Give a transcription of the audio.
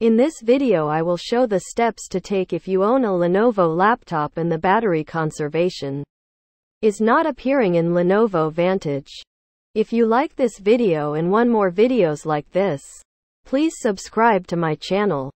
In this video I will show the steps to take if you own a Lenovo laptop and the battery conservation is not appearing in Lenovo Vantage. If you like this video and want more videos like this, please subscribe to my channel.